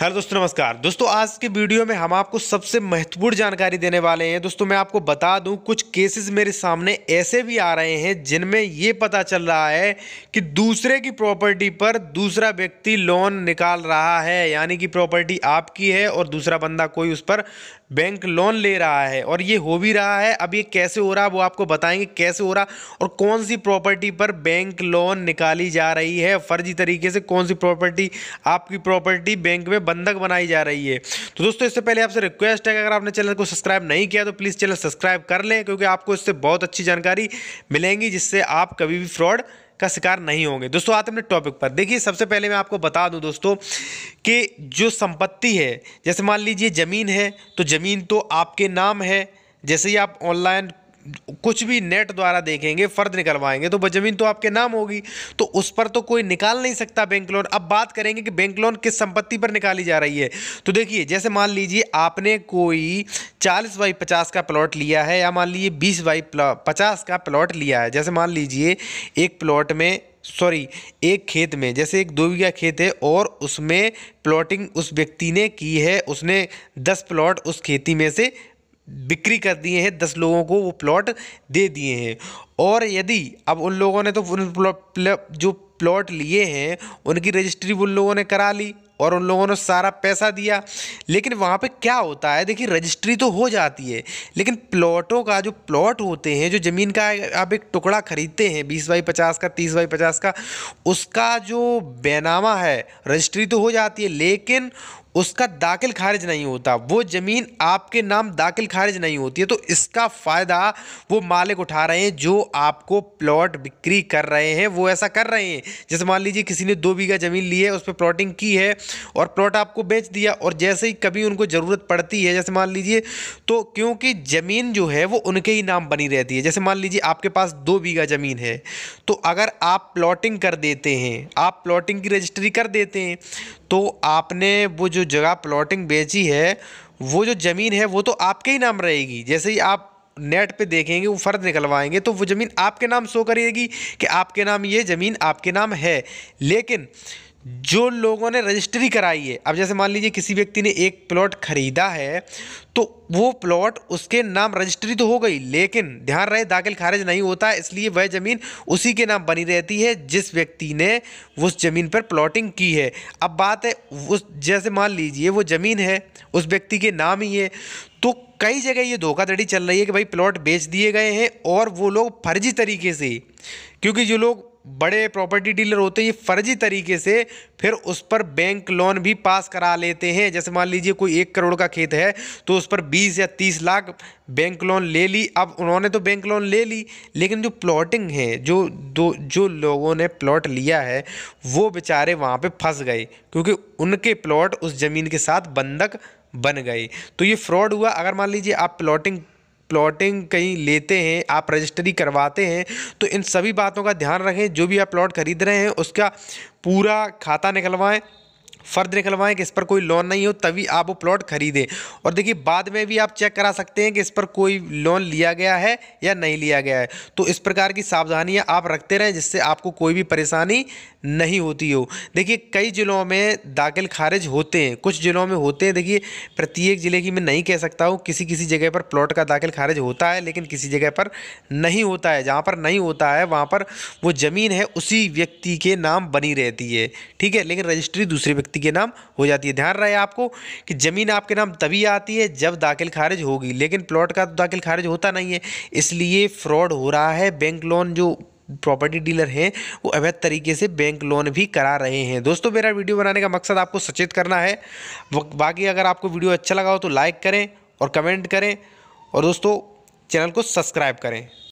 hello दोस्तों नमस्कार दोस्तों आज के वीडियो में हम आपको सबसे महत्वपूर्ण जानकारी देने वाले हैं दोस्तों मैं आपको बता दूं कुछ केसेस मेरे सामने ऐसे भी आ रहे हैं जिनमें ये पता चल रहा है कि दूसरे की प्रॉपर्टी पर दूसरा व्यक्ति लोन निकाल रहा है यानी कि प्रॉपर्टी आपकी है और दूसरा बंदा कोई उस पर बैंक लोन ले रहा है और ये हो भी रहा है अब ये कैसे हो रहा है वो आपको बताएंगे कैसे हो रहा और कौन सी प्रॉपर्टी पर बैंक लोन निकाली जा रही है फर्जी तरीके से कौन सी प्रॉपर्टी आपकी प्रॉपर्टी बैंक में बंधक बनाई जा रही है तो दोस्तों इससे पहले आपसे रिक्वेस्ट है कि अगर आपने चैनल को सब्सक्राइब नहीं किया तो प्लीज़ चैनल सब्सक्राइब कर लें क्योंकि आपको इससे बहुत अच्छी जानकारी मिलेंगी जिससे आप कभी भी फ्रॉड का शिकार नहीं होंगे दोस्तों आते हैं टॉपिक पर देखिए सबसे पहले मैं आपको बता दूं दोस्तों कि जो संपत्ति है जैसे मान लीजिए ज़मीन है तो ज़मीन तो आपके नाम है जैसे ही आप ऑनलाइन कुछ भी नेट द्वारा देखेंगे फ़र्द निकलवाएंगे तो ज़मीन तो आपके नाम होगी तो उस पर तो कोई निकाल नहीं सकता बैंक लोन अब बात करेंगे कि बैंक लोन किस संपत्ति पर निकाली जा रही है तो देखिए जैसे मान लीजिए आपने कोई चालीस बाई पचास का प्लॉट लिया है या मान लीजिए बीस बाई पचास का प्लॉट लिया है जैसे मान लीजिए एक प्लॉट में सॉरी एक खेत में जैसे एक दो बीघा खेत है और उसमें प्लॉटिंग उस व्यक्ति ने की है उसने दस प्लॉट उस खेती में से बिक्री कर दिए हैं दस लोगों को वो प्लॉट दे दिए हैं और यदि अब उन लोगों ने तो उन प्लॉट जो प्लॉट लिए हैं उनकी रजिस्ट्री उन लोगों ने करा ली और उन लोगों ने सारा पैसा दिया लेकिन वहाँ पे क्या होता है देखिए रजिस्ट्री तो हो जाती है लेकिन प्लॉटों का जो प्लॉट होते हैं जो ज़मीन का आप एक टुकड़ा ख़रीदते हैं बीस बाई पचास का तीस बाई पचास का उसका जो बैनामा है रजिस्ट्री तो हो जाती है लेकिन उसका दाखिल खारिज नहीं होता वो ज़मीन आपके नाम दाखिल खारिज नहीं होती है तो इसका फ़ायदा वो मालिक उठा रहे हैं जो आपको प्लॉट बिक्री कर रहे हैं वो ऐसा कर रहे हैं जैसे मान लीजिए किसी ने दो बीघा ज़मीन ली है उस पर प्लॉटिंग की है और प्लॉट आपको बेच दिया और जैसे ही कभी उनको ज़रूरत पड़ती है जैसे मान लीजिए तो क्योंकि ज़मीन जो है वो उनके ही नाम बनी रहती है जैसे मान लीजिए आपके पास दो बीघा ज़मीन है तो अगर आप प्लॉटिंग कर देते हैं आप प्लॉटिंग की रजिस्ट्री कर देते हैं तो आपने वो जो जगह प्लॉटिंग बेची है वो जो ज़मीन है वो तो आपके ही नाम रहेगी जैसे ही आप नेट पे देखेंगे वो फ़र्द निकलवाएंगे तो वो ज़मीन आपके नाम शो करेगी कि आपके नाम ये ज़मीन आपके नाम है लेकिन जो लोगों ने रजिस्ट्री कराई है अब जैसे मान लीजिए किसी व्यक्ति ने एक प्लॉट खरीदा है तो वो प्लॉट उसके नाम रजिस्ट्री तो हो गई लेकिन ध्यान रहे दाखिल खारिज नहीं होता इसलिए वह ज़मीन उसी के नाम बनी रहती है जिस व्यक्ति ने उस ज़मीन पर प्लॉटिंग की है अब बात है उस जैसे मान लीजिए वो ज़मीन है उस व्यक्ति के नाम ही है तो कई जगह ये धोखाधड़ी चल रही है कि भाई प्लॉट बेच दिए गए हैं और वो लोग फर्जी तरीके से क्योंकि जो लोग बड़े प्रॉपर्टी डीलर होते हैं ये फर्जी तरीके से फिर उस पर बैंक लोन भी पास करा लेते हैं जैसे मान लीजिए कोई एक करोड़ का खेत है तो उस पर बीस या तीस लाख बैंक लोन ले ली अब उन्होंने तो बैंक लोन ले ली लेकिन जो प्लॉटिंग है जो दो जो लोगों ने प्लॉट लिया है वो बेचारे वहाँ पर फंस गए क्योंकि उनके प्लॉट उस ज़मीन के साथ बंधक बन गए तो ये फ्रॉड हुआ अगर मान लीजिए आप प्लॉटिंग प्लॉटिंग कहीं लेते हैं आप रजिस्ट्री करवाते हैं तो इन सभी बातों का ध्यान रखें जो भी आप प्लॉट खरीद रहे हैं उसका पूरा खाता निकलवाएं फर्द निकलवाएं कि इस पर कोई लोन नहीं हो तभी आप वो प्लॉट खरीदें और देखिए बाद में भी आप चेक करा सकते हैं कि इस पर कोई लोन लिया गया है या नहीं लिया गया है तो इस प्रकार की सावधानियाँ आप रखते रहें जिससे आपको कोई भी परेशानी नहीं होती हो देखिए कई ज़िलों में दाखिल खारिज होते हैं कुछ ज़िलों में होते हैं देखिए प्रत्येक ज़िले की मैं नहीं कह सकता हूँ किसी किसी जगह पर प्लॉट का दाखिल खारिज होता है लेकिन किसी जगह पर नहीं होता है जहाँ पर नहीं होता है वहाँ पर वो ज़मीन है उसी व्यक्ति के नाम बनी रहती है ठीक है लेकिन रजिस्ट्री दूसरे व्यक्ति व्यक्ति के नाम हो जाती है ध्यान रहे आपको कि ज़मीन आपके नाम तभी आती है जब दाखिल खारिज होगी लेकिन प्लॉट का तो दाखिल खारिज होता नहीं है इसलिए फ्रॉड हो रहा है बैंक लोन जो प्रॉपर्टी डीलर हैं वो अवैध तरीके से बैंक लोन भी करा रहे हैं दोस्तों मेरा वीडियो बनाने का मकसद आपको सचेत करना है बाकी अगर आपको वीडियो अच्छा लगा हो तो लाइक करें और कमेंट करें और दोस्तों चैनल को सब्सक्राइब करें